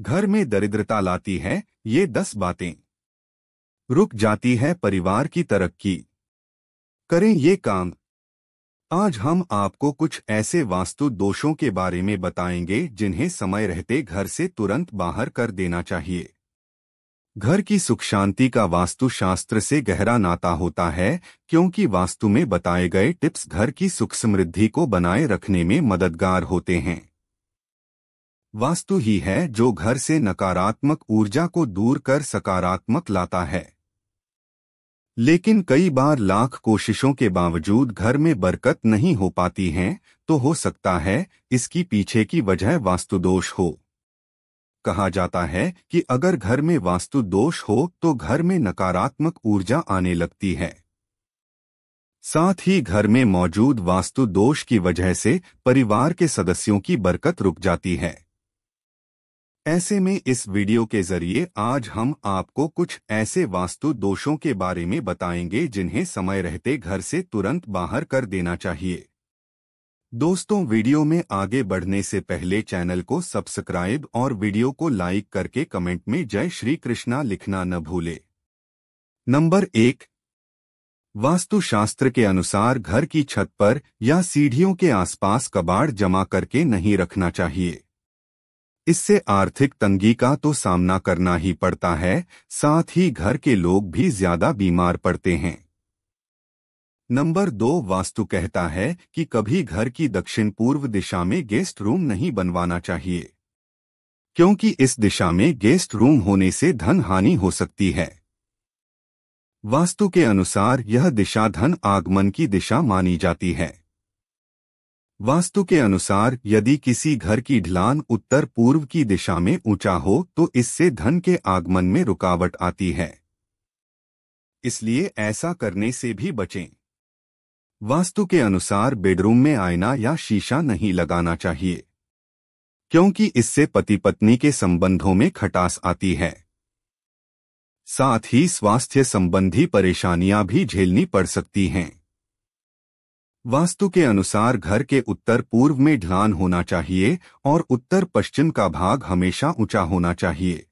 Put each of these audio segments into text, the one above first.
घर में दरिद्रता लाती है ये दस बातें रुक जाती है परिवार की तरक्की करें ये काम आज हम आपको कुछ ऐसे वास्तु दोषों के बारे में बताएंगे जिन्हें समय रहते घर से तुरंत बाहर कर देना चाहिए घर की सुख शांति का वास्तु शास्त्र से गहरा नाता होता है क्योंकि वास्तु में बताए गए टिप्स घर की सुख समृद्धि को बनाए रखने में मददगार होते हैं वास्तु ही है जो घर से नकारात्मक ऊर्जा को दूर कर सकारात्मक लाता है लेकिन कई बार लाख कोशिशों के बावजूद घर में बरकत नहीं हो पाती है तो हो सकता है इसकी पीछे की वजह वास्तुदोष हो कहा जाता है कि अगर घर में वास्तु दोष हो तो घर में नकारात्मक ऊर्जा आने लगती है साथ ही घर में मौजूद वास्तु दोष की वजह से परिवार के सदस्यों की बरकत रुक जाती है ऐसे में इस वीडियो के जरिए आज हम आपको कुछ ऐसे वास्तु दोषों के बारे में बताएंगे जिन्हें समय रहते घर से तुरंत बाहर कर देना चाहिए दोस्तों वीडियो में आगे बढ़ने से पहले चैनल को सब्सक्राइब और वीडियो को लाइक करके कमेंट में जय श्री कृष्णा लिखना न भूले नंबर एक वास्तुशास्त्र के अनुसार घर की छत पर या सीढ़ियों के आसपास कबाड़ जमा करके नहीं रखना चाहिए इससे आर्थिक तंगी का तो सामना करना ही पड़ता है साथ ही घर के लोग भी ज्यादा बीमार पड़ते हैं नंबर दो वास्तु कहता है कि कभी घर की दक्षिण पूर्व दिशा में गेस्ट रूम नहीं बनवाना चाहिए क्योंकि इस दिशा में गेस्ट रूम होने से धन हानि हो सकती है वास्तु के अनुसार यह दिशा धन आगमन की दिशा मानी जाती है वास्तु के अनुसार यदि किसी घर की ढलान उत्तर पूर्व की दिशा में ऊंचा हो तो इससे धन के आगमन में रुकावट आती है इसलिए ऐसा करने से भी बचें वास्तु के अनुसार बेडरूम में आईना या शीशा नहीं लगाना चाहिए क्योंकि इससे पति पत्नी के संबंधों में खटास आती है साथ ही स्वास्थ्य संबंधी परेशानियां भी झेलनी पड़ सकती हैं वास्तु के अनुसार घर के उत्तर पूर्व में ढलान होना चाहिए और उत्तर पश्चिम का भाग हमेशा ऊंचा होना चाहिए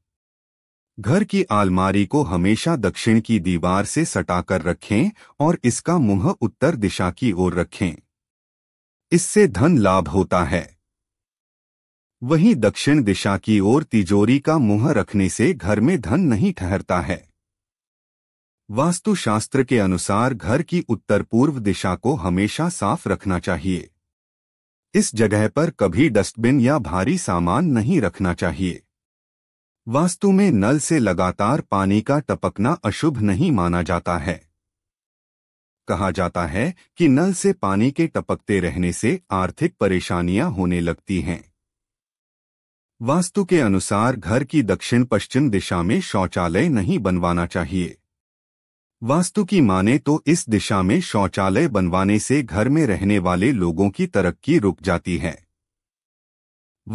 घर की आलमारी को हमेशा दक्षिण की दीवार से सटाकर रखें और इसका मुंह उत्तर दिशा की ओर रखें इससे धन लाभ होता है वहीं दक्षिण दिशा की ओर तिजोरी का मुंह रखने से घर में धन नहीं ठहरता है वास्तुशास्त्र के अनुसार घर की उत्तर पूर्व दिशा को हमेशा साफ रखना चाहिए इस जगह पर कभी डस्टबिन या भारी सामान नहीं रखना चाहिए वास्तु में नल से लगातार पानी का टपकना अशुभ नहीं माना जाता है कहा जाता है कि नल से पानी के टपकते रहने से आर्थिक परेशानियां होने लगती हैं वास्तु के अनुसार घर की दक्षिण पश्चिम दिशा में शौचालय नहीं बनवाना चाहिए वास्तु की माने तो इस दिशा में शौचालय बनवाने से घर में रहने वाले लोगों की तरक्की रुक जाती है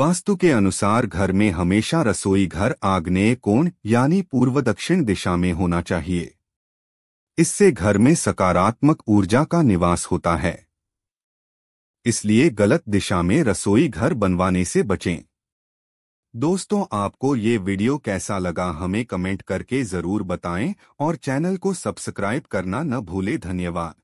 वास्तु के अनुसार घर में हमेशा रसोई घर आग्नेय कोण यानी पूर्व दक्षिण दिशा में होना चाहिए इससे घर में सकारात्मक ऊर्जा का निवास होता है इसलिए गलत दिशा में रसोई घर बनवाने से बचें दोस्तों आपको ये वीडियो कैसा लगा हमें कमेंट करके ज़रूर बताएं और चैनल को सब्सक्राइब करना न भूले धन्यवाद